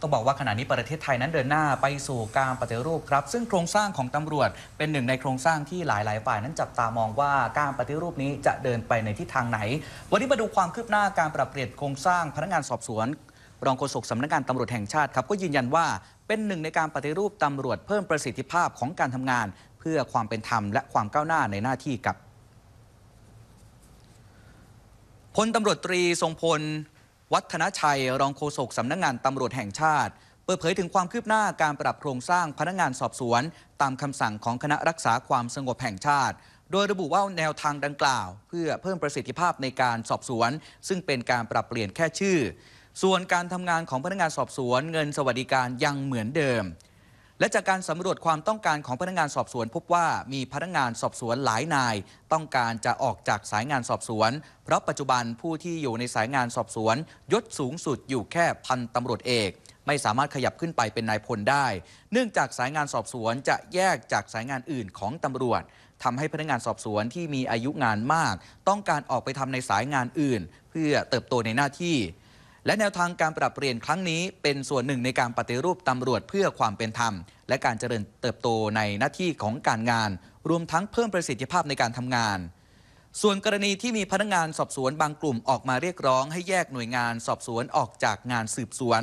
ต้องบอกว่าขณะนี้ประเทศไทยนั้นเดินหน้าไปสู่การปฏิรูปครับ ซึ่งโครงสร้างของตำรวจเป็นหนึ่งในโครงสร้างที่หลายๆฝ่าย นั้นจับตามองว่าการปฏิรูปนี้จะเดินไปในทิศทางไหนวันนี้มาดูความคืบหน้าการปรับเปลี่ยนโครงสร้างพนักงานสอบสวนรองโฆษกสำนักงานตำรวจแห่งชาติ ครับก็ยืนยันว่าเป็นหนึ่งในการปฏิรูปตำรวจ เพิ่มประสิทธิภาพของการทำงาน เพื่อความเป็นธรรมและความก้าวหน้าในหน้าที่กับพลตำรวจตรีทรงพลวัฒนชัยรองโฆษกสำนักงงานตำรวจแห่งชาติ เปิดเผยถึงความคืบหน้าการปรับโครงสร้างพนักงานสอบสวน ตามคำสั่งของคณะรักษาความสงบแห่งชาติ โดยระบุว่าแนวทางดังกล่าว เพื่อเพิ่มประสิทธิภาพในการสอบสวน ซึ่งเป็นการปรับเปลี่ยนแค่ชื่อ ส่วนการทำงานของพนักงานสอบสวน เงินสวัสดิการยังเหมือนเดิมและจากการสำรวจความต้องการของพนักงานสอบสวน พบว่ามีพนักงานสอบสวนหลายนาย ต้องการจะออกจากสายงานสอบสวน เพราะปัจจุบันผู้ที่อยู่ในสายงานสอบสวนยศสูงสุดอยู่แค่พันตำรวจเอก ไม่สามารถขยับขึ้นไปเป็นนายพลได้ เนื่องจากสายงานสอบสวนจะแยกจากสายงานอื่นของตำรวจทำให้พนักงานสอบสวนที่มีอายุงานมาก ต้องการออกไปทำในสายงานอื่น เพื่อเติบโตในหน้าที่และแนวทางการปรับเปลี่ยนครั้งนี้ เป็นส่วนหนึ่งในการปฏิรูปตำรวจเพื่อความเป็นธรรม และการเจริญเติบโตในหน้าที่ของการงาน รวมทั้งเพิ่มประสิทธิภาพในการทำงาน ส่วนกรณีที่มีพนักงานสอบสวน บางกลุ่มออกมาเรียกร้อง ให้แยกหน่วยงานสอบสวนออกจากงานสืบสวน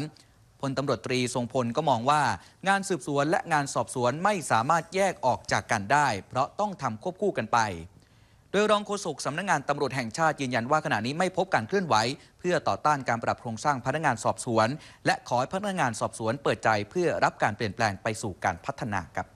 พลตำรวจตรีทรงพลก็มองว่า งานสืบสวนและงานสอบสวนไม่สามารถแยกออกจากกันได้ เพราะต้องทำควบคู่กันไปดยรองโฆษกสำนักงงานตำรวจแห่งชาติยืนยันว่าขณะนี้ไม่พบการเคลื่อนไหวเพื่อต่อต้านการปรับโครงสร้างพนักงานสอบสวน และขอให้พนักงานสอบสวนเปิดใจเพื่อรับการเปลี่ยนแปลงไปสู่การพัฒนาครับ